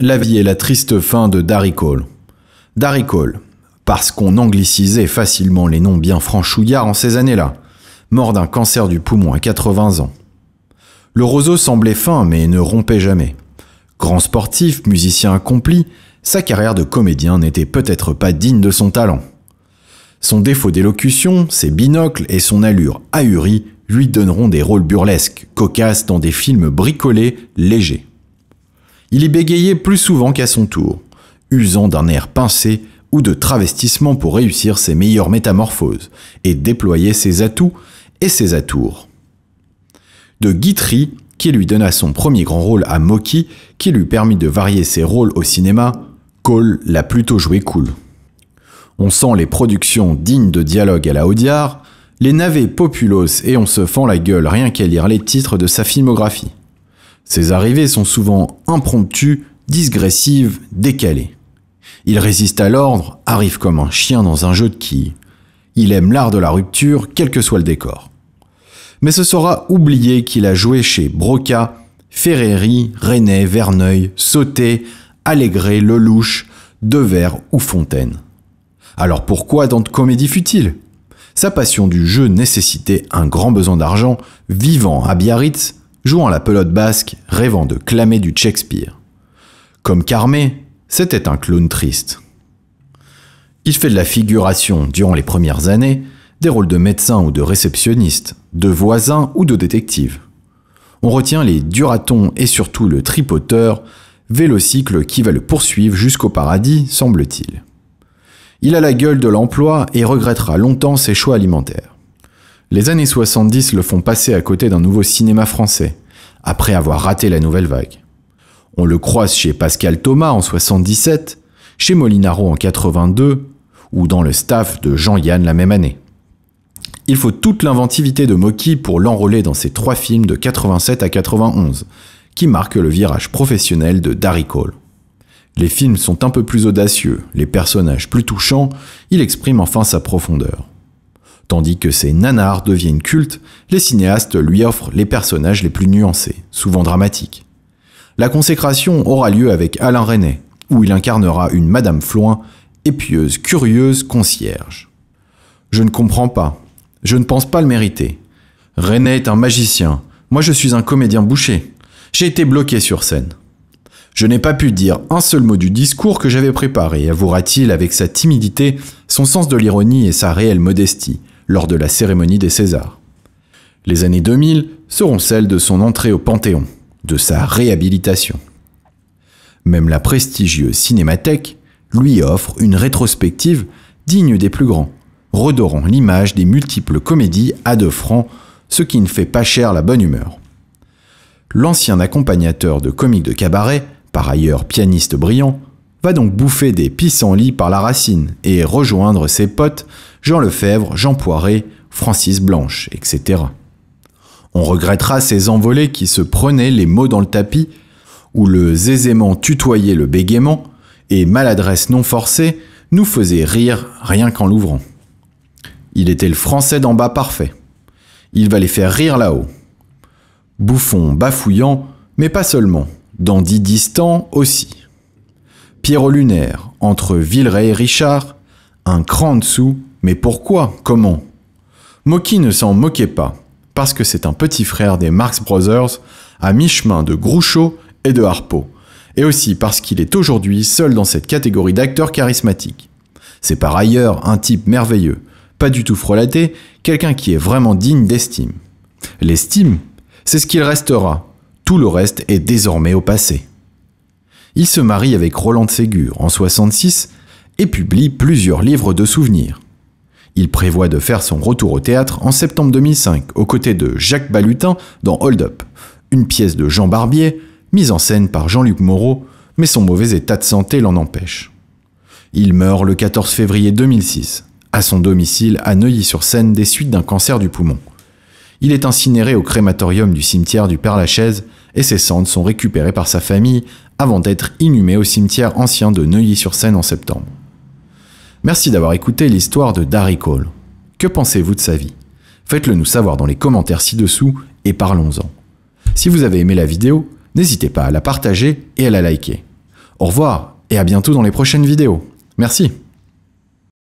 La vie et la triste fin de Darry Cole. Darry Cole, parce qu'on anglicisait facilement les noms bien franchouillards en ces années-là, mort d'un cancer du poumon à 80 ans. Le roseau semblait fin mais ne rompait jamais. Grand sportif, musicien accompli, sa carrière de comédien n'était peut-être pas digne de son talent. Son défaut d'élocution, ses binocles et son allure ahurie lui donneront des rôles burlesques, cocasses dans des films bricolés, légers il y bégayait plus souvent qu'à son tour, usant d'un air pincé ou de travestissement pour réussir ses meilleures métamorphoses et déployer ses atouts et ses atours. De Guitry, qui lui donna son premier grand rôle à Moki, qui lui permit de varier ses rôles au cinéma, Cole l'a plutôt joué cool. On sent les productions dignes de dialogue à la Audiard, les navets populos et on se fend la gueule rien qu'à lire les titres de sa filmographie. Ses arrivées sont souvent impromptues, digressives, décalées. Il résiste à l'ordre, arrive comme un chien dans un jeu de quilles. Il aime l'art de la rupture, quel que soit le décor. Mais ce sera oublié qu'il a joué chez Broca, Ferreri, René, Verneuil, Sauté, Allégret, Lelouch, Devers ou Fontaine. Alors pourquoi dans de comédie il Sa passion du jeu nécessitait un grand besoin d'argent, vivant à Biarritz, jouant la pelote basque, rêvant de clamer du Shakespeare. Comme Carmé, c'était un clown triste. Il fait de la figuration durant les premières années, des rôles de médecin ou de réceptionniste, de voisin ou de détective. On retient les duratons et surtout le tripoteur, vélocycle qui va le poursuivre jusqu'au paradis, semble-t-il. Il a la gueule de l'emploi et regrettera longtemps ses choix alimentaires. Les années 70 le font passer à côté d'un nouveau cinéma français, après avoir raté la nouvelle vague. On le croise chez Pascal Thomas en 77, chez Molinaro en 82, ou dans le staff de Jean-Yann la même année. Il faut toute l'inventivité de Moki pour l'enrôler dans ses trois films de 87 à 91, qui marquent le virage professionnel de Darry Cole. Les films sont un peu plus audacieux, les personnages plus touchants, il exprime enfin sa profondeur. Tandis que ses nanars deviennent cultes, les cinéastes lui offrent les personnages les plus nuancés, souvent dramatiques. La consécration aura lieu avec Alain René, où il incarnera une Madame Floin, épieuse, curieuse, concierge. Je ne comprends pas. Je ne pense pas le mériter. René est un magicien. Moi, je suis un comédien bouché. J'ai été bloqué sur scène. Je n'ai pas pu dire un seul mot du discours que j'avais préparé, avouera-t-il avec sa timidité, son sens de l'ironie et sa réelle modestie, lors de la cérémonie des Césars. Les années 2000 seront celles de son entrée au Panthéon, de sa réhabilitation. Même la prestigieuse Cinémathèque lui offre une rétrospective digne des plus grands, redorant l'image des multiples comédies à deux francs, ce qui ne fait pas cher la bonne humeur. L'ancien accompagnateur de comiques de cabaret, par ailleurs pianiste brillant, va donc bouffer des pissenlits par la racine et rejoindre ses potes Jean Lefebvre, Jean Poiré, Francis Blanche, etc. On regrettera ces envolées qui se prenaient les mots dans le tapis, où le aisément tutoyait le bégaiement, et maladresse non forcée nous faisait rire rien qu'en l'ouvrant. Il était le français d'en bas parfait. Il va les faire rire là-haut. Bouffon bafouillant, mais pas seulement, dandy distant aussi. Pierrot-Lunaire, entre Villeray et Richard, un cran en dessous, mais pourquoi Comment Moki ne s'en moquait pas, parce que c'est un petit frère des Marx Brothers, à mi-chemin de Groucho et de Harpo, et aussi parce qu'il est aujourd'hui seul dans cette catégorie d'acteurs charismatiques. C'est par ailleurs un type merveilleux, pas du tout frelaté, quelqu'un qui est vraiment digne d'estime. L'estime, c'est ce qu'il restera, tout le reste est désormais au passé il se marie avec Roland de Ségur en 66 et publie plusieurs livres de souvenirs. Il prévoit de faire son retour au théâtre en septembre 2005 aux côtés de Jacques Balutin dans Hold Up, une pièce de Jean Barbier, mise en scène par Jean-Luc Moreau, mais son mauvais état de santé l'en empêche. Il meurt le 14 février 2006, à son domicile à Neuilly-sur-Seine des suites d'un cancer du poumon. Il est incinéré au crématorium du cimetière du Père-Lachaise et ses cendres sont récupérées par sa famille avant d'être inhumé au cimetière ancien de Neuilly-sur-Seine en septembre. Merci d'avoir écouté l'histoire de Darry Cole. Que pensez-vous de sa vie Faites-le nous savoir dans les commentaires ci-dessous et parlons-en. Si vous avez aimé la vidéo, n'hésitez pas à la partager et à la liker. Au revoir et à bientôt dans les prochaines vidéos. Merci